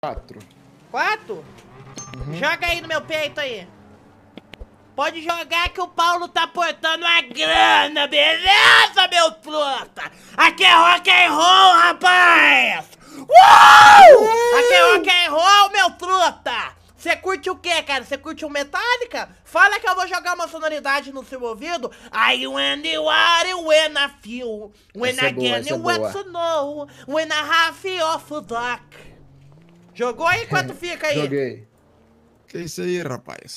Quatro. Quatro? Uhum. Joga aí no meu peito aí. Pode jogar que o Paulo tá portando a grana, beleza, meu fruta? Aqui é rock and roll, rapaz! Uh! Aqui é rock and roll, meu fruta! Você curte o que, cara? Você curte o Metallica? Fala que eu vou jogar uma sonoridade no seu ouvido. I when you are when I feel. When essa é I é get what to know. When I have off dock. Jogou aí? Quanto fica aí? Joguei. Que isso aí, rapaz?